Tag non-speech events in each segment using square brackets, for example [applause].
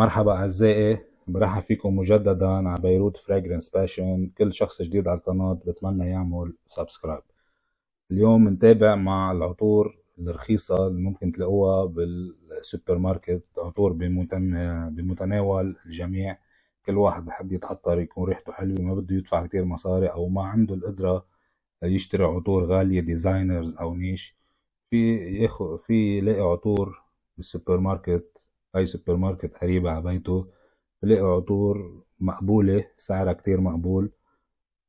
مرحبا أعزائي برحب فيكم مجددا على بيروت فراجرنس باشن كل شخص جديد على القناة بتمنى يعمل سبسكرايب اليوم نتابع مع العطور الرخيصة اللي ممكن تلاقوها بالسوبر ماركت عطور بمتناول الجميع كل واحد بحب يتعطر يكون ريحته حلوة ما بده يدفع كتير مصاري أو ما عنده القدرة يشتري عطور غالية ديزاينرز أو نيش في ياخد في يلاقي عطور بالسوبر ماركت أي سوبر ماركت قريبة على بيته بلاقي عطور مقبولة سعرها كتير مقبول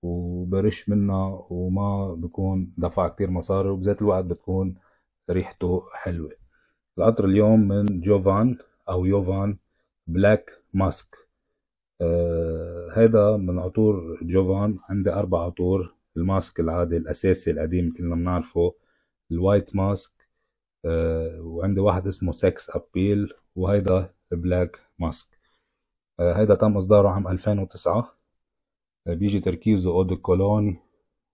وبرش منها وما بكون دفع كتير مصاري وبذات الوقت بتكون ريحته حلوة العطر اليوم من جوفان أو يوفان بلاك ماسك آه هذا من عطور جوفان عندي أربع عطور الماسك العادي الأساسي القديم كلنا بنعرفه الوايت ماسك آه، وعنده واحد اسمه سكس أبيل وهيدا بلاك آه، ماسك هيدا تم إصداره عام 2009 آه، بيجي تركيزه أود كولون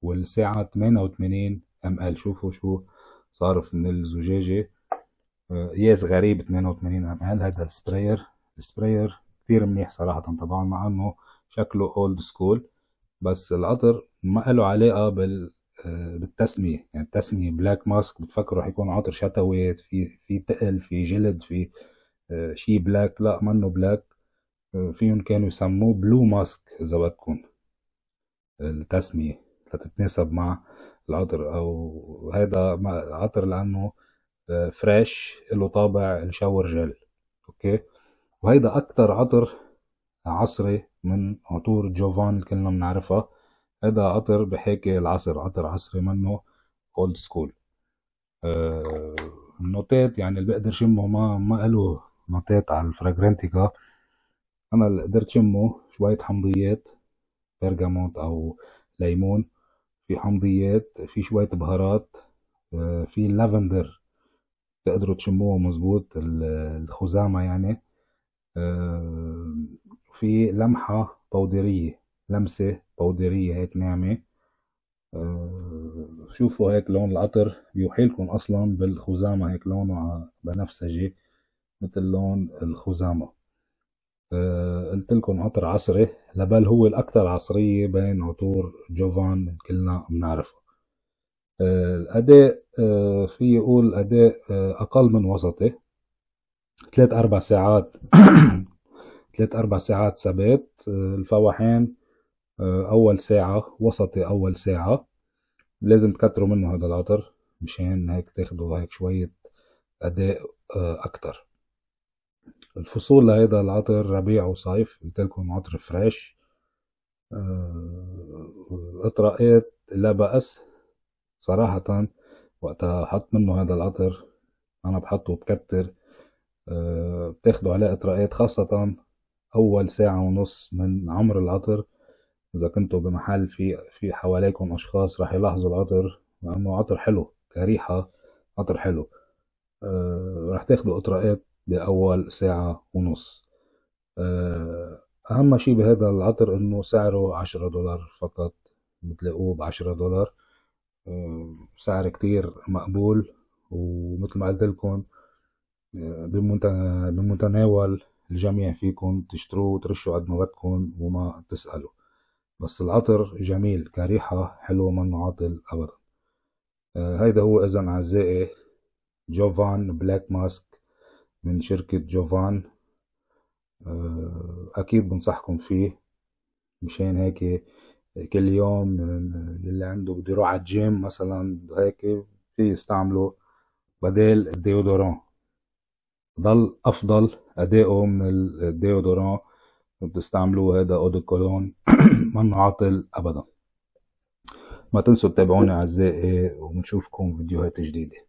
والساعة 88 ام ال شوفوا شو صارف من الزجاجة ياس غريب 88 ام ال هيدا السبراير السبراير كتير منيح صراحة طبعا مع انه شكله اولد سكول بس العطر ما له علاقة بال آه، بالتسميه يعني التسميه بلاك ماسك بتفكروا يكون عطر شتوي في في تقل في جلد في آه، شيء بلاك لا منه بلاك آه، فيهم كانوا يسموه بلو ماسك اذا بدكم التسميه لتتناسب مع العطر او هيدا عطر لانه فريش له طابع الشاور جل اوكي وهيدا اكتر عطر عصري من عطور جوفان اللي كلنا بنعرفها هذا عطر بحكي العصر عطر عصري منه اولد سكول آه النوتات يعني اللي بقدر شمه ما ما قالوا نوتات على الفراجرانتيكا انا اللي قدرت شمه شوية حمضيات برجموت او ليمون في حمضيات في شوية بهارات آه في اللافندر تقدروا تشموه مظبوط الخزامة يعني آه في لمحة بودرية لمسة بودرية هيك ناعمة آه، شوفوا هيك لون العطر بيوحيلكم اصلا بالخزامة هيك لونه بنفسجي مثل لون الخزامة آه، قلت لكم عطر عصري لبل هو الاكثر عصرية بين عطور جوفان كلنا بنعرفه آه، الاداء في يقول اداء اقل من وسطي ثلاث اربع ساعات ثلاث [clears throat] اربع ساعات ثبات الفواحين آه، اول ساعة وسطي اول ساعة لازم تكتروا منه هذا العطر مشان هيك تاخدوا هيك شوية اداء آه، اكتر الفصول لهيدا العطر ربيع وصيف قلتلكم عطر فريش الاطراءات آه، لا بأس صراحة وقتها حط منه هذا العطر انا بحطه بكتر بتاخدوا عليه اطراءات خاصة اول ساعة ونص من عمر العطر إذا كنتوا بمحل في في حواليكم أشخاص رح يلاحظوا العطر لأنه عطر حلو كريحة عطر حلو أه رح تاخدوا إطراءات بأول ساعة ونص أه أهم شي بهذا العطر إنه سعره عشرة دولار فقط بتلاقوه بعشرة دولار أه سعر كتير مقبول ومثل ما قلت لكم آه، بمتناول الجميع فيكم تشتروه وترشوا قد ما بدكم وما تسألوا بس العطر جميل كريحة حلوة من عاطل أبدا آه هيدا هو إذا أعزائي جوفان بلاك ماسك من شركة جوفان آه أكيد بنصحكم فيه مشان هيك كل يوم اللي عنده بده يروح على الجيم مثلا هيك في يستعمله بدل الديودوران ضل أفضل أدائه من الديودوران بتستعملوا هذا اودو كولون عاطل ابدا ما تنسوا تتابعونا اعزائي ونشوفكم فيديوهات جديده